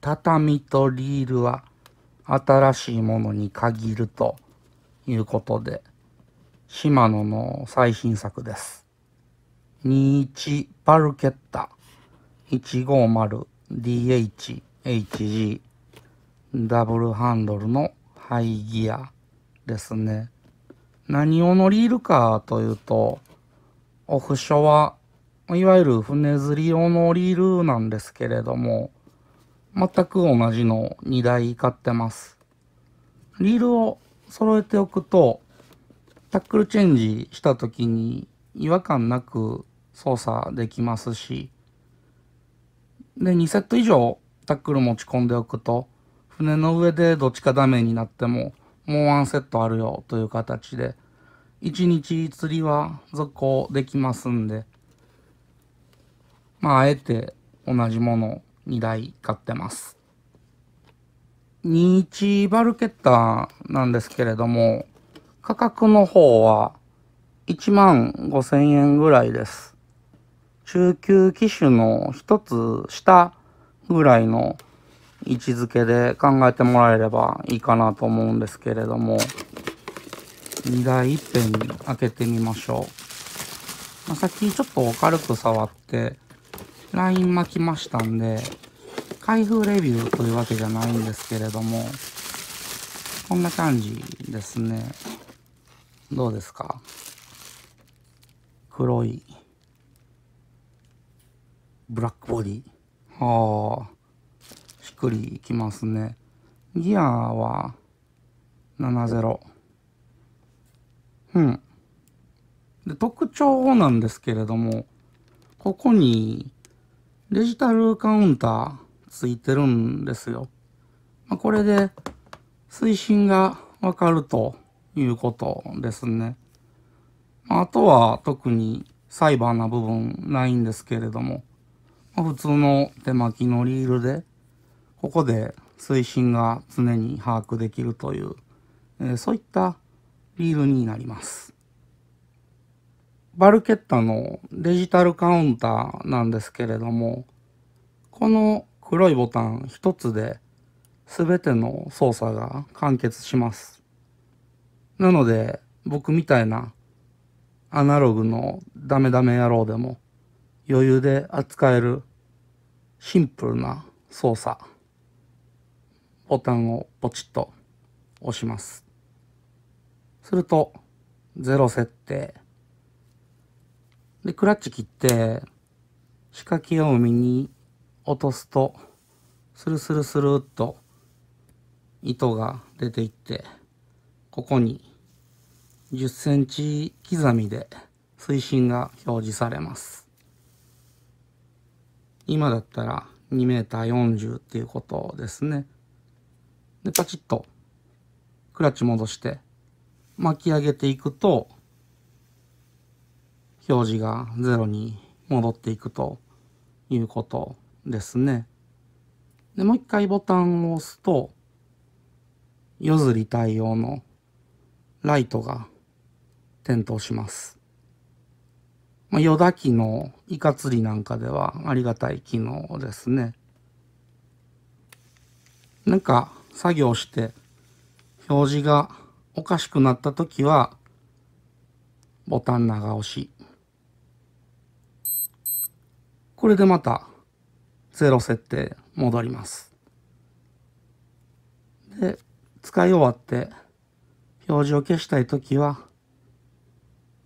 畳とリールは新しいものに限るということで、シマノの最新作です。21パルケッタ 150DHHG ダブルハンドルのハイギアですね。何用のリールかというと、オフショア、いわゆる船釣り用のリールなんですけれども、全く同じの2台買ってます。リールを揃えておくと、タックルチェンジした時に違和感なく操作できますし、で、2セット以上タックル持ち込んでおくと、船の上でどっちかダメになっても、もう1セットあるよという形で、1日釣りは続行できますんで、まあ、あえて同じものを2台買ってます。21バルケッターなんですけれども、価格の方は1万5千円ぐらいです。中級機種の一つ下ぐらいの位置づけで考えてもらえればいいかなと思うんですけれども、2台いっぺんに開けてみましょう。まあ、さっきちょっと軽く触って、ライン巻きましたんで、開封レビューというわけじゃないんですけれども、こんな感じですね。どうですか黒い、ブラックボディ。はあ、しっくりいきますね。ギアは、70。うん。で、特徴なんですけれども、ここに、デジタルカウンターついてるんですよ。まあ、これで水深がわかるということですね。あとは特にサイバーな部分ないんですけれども、まあ、普通の手巻きのリールで、ここで水深が常に把握できるという、えー、そういったリールになります。バルケッタのデジタルカウンターなんですけれども、この黒いボタン一つで全ての操作が完結します。なので僕みたいなアナログのダメダメ野郎でも余裕で扱えるシンプルな操作。ボタンをポチッと押します。すると、ゼロ設定。で、クラッチ切って、仕掛けを海に落とすと、スルスルスルっと糸が出ていって、ここに10センチ刻みで水深が表示されます。今だったら2メーター40っていうことですね。で、パチッとクラッチ戻して巻き上げていくと、表示が0に戻っていくということですね。でもう一回ボタンを押すと夜釣り対応のライトが点灯します。まあ、夜抱きのイカ釣りなんかではありがたい機能ですね。なんか作業して表示がおかしくなった時はボタン長押しこれでまた0設定戻ります。で、使い終わって表示を消したいときは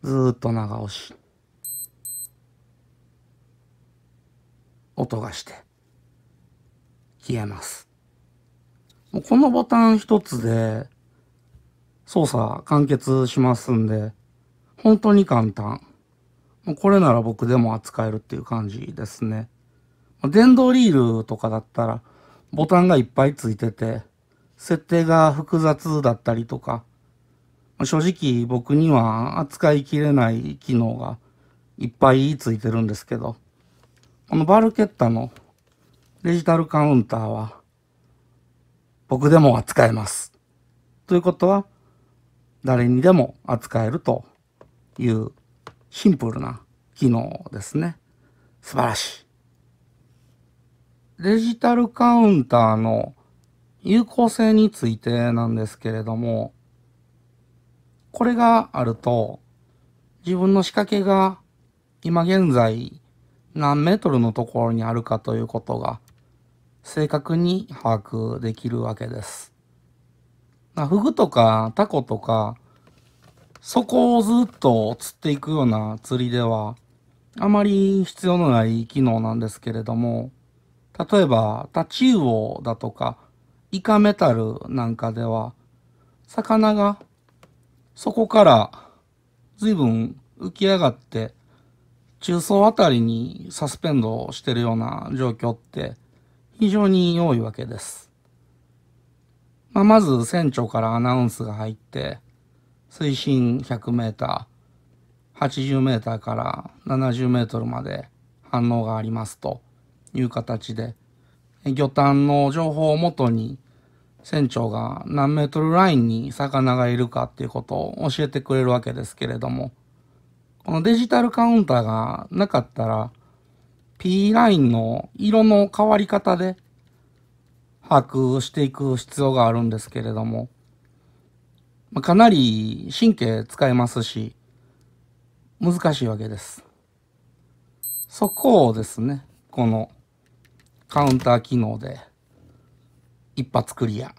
ずっと長押し。音がして消えます。このボタン一つで操作完結しますんで、本当に簡単。もうこれなら僕でも扱えるっていう感じですね。電動リールとかだったらボタンがいっぱいついてて、設定が複雑だったりとか、正直僕には扱いきれない機能がいっぱいついてるんですけど、このバルケッタのデジタルカウンターは僕でも扱えます。ということは誰にでも扱えるというシンプルな機能ですね。素晴らしい。デジタルカウンターの有効性についてなんですけれども、これがあると、自分の仕掛けが今現在何メートルのところにあるかということが正確に把握できるわけです。フグとかタコとかそこをずっと釣っていくような釣りでは、あまり必要のない機能なんですけれども、例えば、タチウオだとか、イカメタルなんかでは、魚がそこから随分浮き上がって、中層あたりにサスペンドしてるような状況って非常に多いわけです。まあ、まず船長からアナウンスが入って、水深 100m、80m から 70m まで反応がありますという形で、魚探の情報をもとに船長が何メートルラインに魚がいるかっていうことを教えてくれるわけですけれども、このデジタルカウンターがなかったら、P ラインの色の変わり方で把握していく必要があるんですけれども、まあ、かなり神経使いますし、難しいわけです。そこをですね、このカウンター機能で一発クリア。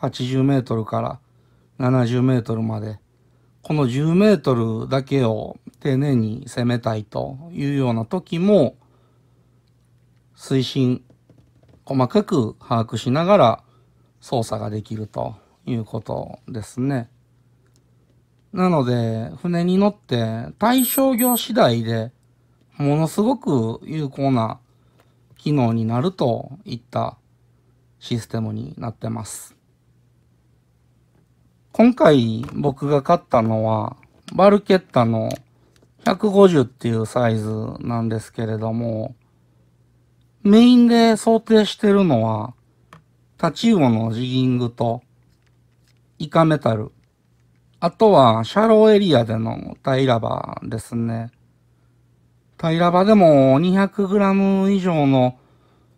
80メートルから70メートルまで、この10メートルだけを丁寧に攻めたいというような時も、推進、細かく把握しながら操作ができるということですね。なので、船に乗って対象業次第でものすごく有効な機能になるといったシステムになってます。今回僕が買ったのは、バルケッタの150っていうサイズなんですけれども、メインで想定してるのは、タチウオのジギングと、イカメタル。あとは、シャローエリアでのタイラバですね。タイラバでも 200g 以上の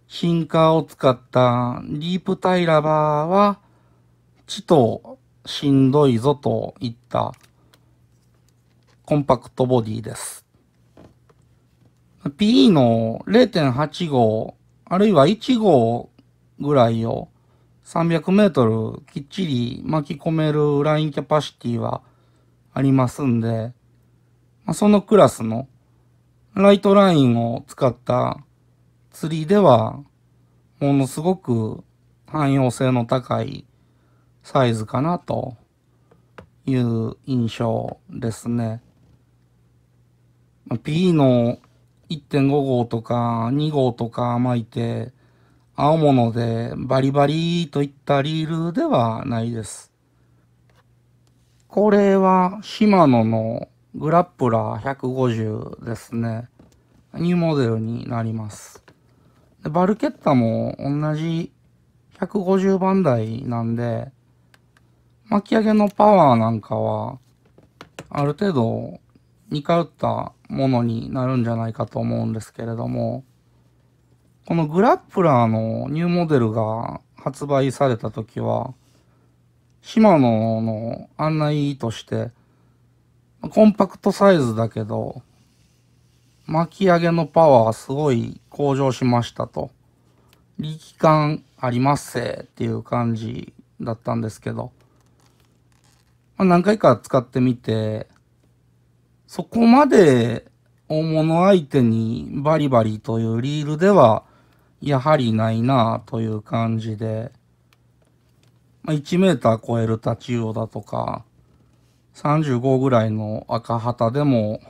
進化を使ったディープタイラバは、ちとしんどいぞといったコンパクトボディです。PE の0.8 5あるいは1号ぐらいを3 0 0ルきっちり巻き込めるラインキャパシティはありますんで、まあ、そのクラスのライトラインを使った釣りではものすごく汎用性の高いサイズかなという印象ですね。P の1.5号とか2号とか巻いて青物でバリバリといったリールではないです。これはシマノのグラップラー150ですね。ニューモデルになります。でバルケッタも同じ150番台なんで、巻き上げのパワーなんかは、ある程度似通ったものになるんじゃないかと思うんですけれども、このグラップラーのニューモデルが発売された時は、シマノの案内として、コンパクトサイズだけど、巻き上げのパワーがすごい向上しましたと。力感ありますせっていう感じだったんですけど、まあ、何回か使ってみて、そこまで大物相手にバリバリというリールではやはりないなという感じで、まあ、1メーター超えるタチウオだとか、35ぐらいの赤旗でも、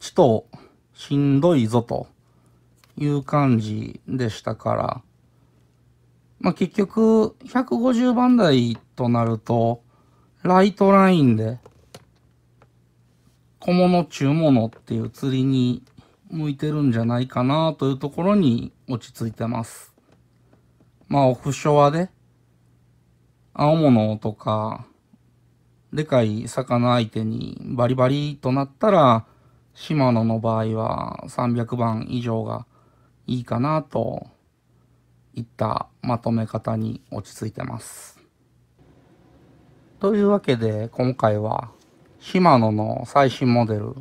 ちとしんどいぞという感じでしたから、まあ、結局、150番台となると、ライトラインで、小物中物っていう釣りに向いてるんじゃないかなというところに落ち着いてます。まあ、オフショアで、青物とか、でかい魚相手にバリバリとなったら、シマノの場合は300番以上がいいかなといったまとめ方に落ち着いてます。というわけで今回はシマノの最新モデル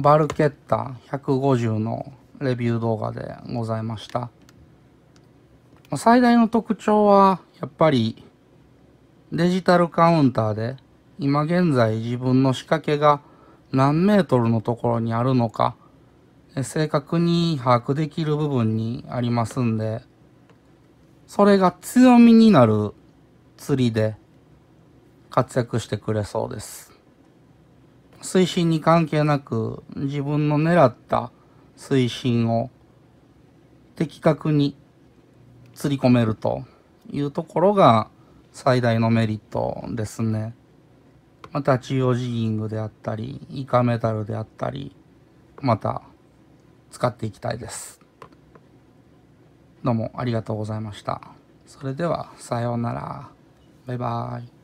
バルケッタ150のレビュー動画でございました。最大の特徴は、やっぱりデジタルカウンターで、今現在自分の仕掛けが何メートルのところにあるのか、正確に把握できる部分にありますんで、それが強みになる釣りで活躍してくれそうです。水深に関係なく自分の狙った水深を的確に釣り込めるというところが最大のメリットですね。また、中央ジギングであったり、イカメタルであったり、また使っていきたいです。どうもありがとうございました。それでは、さようなら。バイバーイ。